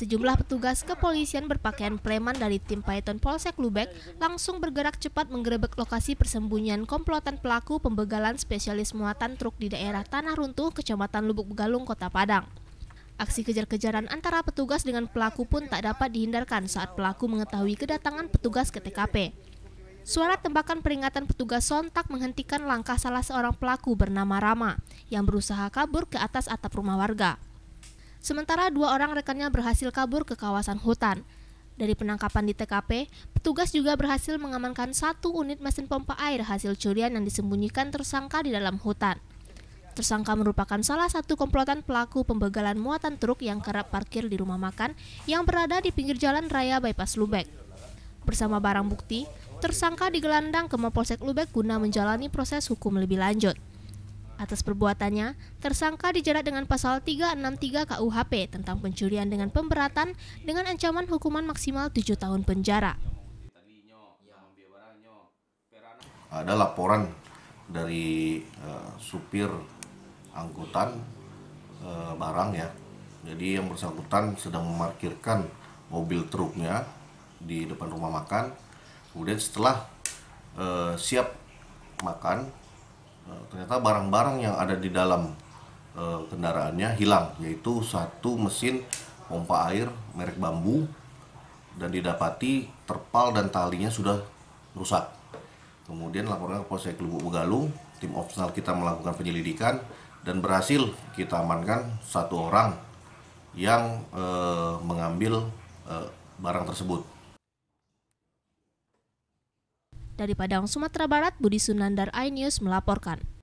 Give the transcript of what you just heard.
Sejumlah petugas kepolisian berpakaian preman dari tim Python Polsek Lubek langsung bergerak cepat menggerebek lokasi persembunyian komplotan pelaku pembegalan spesialis muatan truk di daerah Tanah Runtuh, Kecamatan Lubuk Galung, Kota Padang. Aksi kejar-kejaran antara petugas dengan pelaku pun tak dapat dihindarkan saat pelaku mengetahui kedatangan petugas ke TKP. Suara tembakan peringatan petugas sontak menghentikan langkah salah seorang pelaku bernama Rama yang berusaha kabur ke atas atap rumah warga. Sementara dua orang rekannya berhasil kabur ke kawasan hutan. Dari penangkapan di TKP, petugas juga berhasil mengamankan satu unit mesin pompa air hasil curian yang disembunyikan tersangka di dalam hutan. Tersangka merupakan salah satu komplotan pelaku pembegalan muatan truk yang kerap parkir di rumah makan yang berada di pinggir jalan raya bypass Lubek. Bersama barang bukti, tersangka digelandang ke Mapolsek Lubek guna menjalani proses hukum lebih lanjut. Atas perbuatannya, tersangka dijerat dengan pasal 363 KUHP tentang pencurian dengan pemberatan dengan ancaman hukuman maksimal 7 tahun penjara. Ada laporan dari uh, supir angkutan uh, barang ya. Jadi yang bersangkutan sedang memarkirkan mobil truknya di depan rumah makan. Kemudian setelah uh, siap makan, Eh, ternyata barang-barang yang ada di dalam eh, kendaraannya hilang yaitu satu mesin pompa air merek bambu dan didapati terpal dan talinya sudah rusak kemudian laporan ke Polsek Lubuk begalung tim opsional kita melakukan penyelidikan dan berhasil kita amankan satu orang yang e, mengambil e, barang tersebut dari Padang, Sumatera Barat, Budi Sunandar, iNews melaporkan.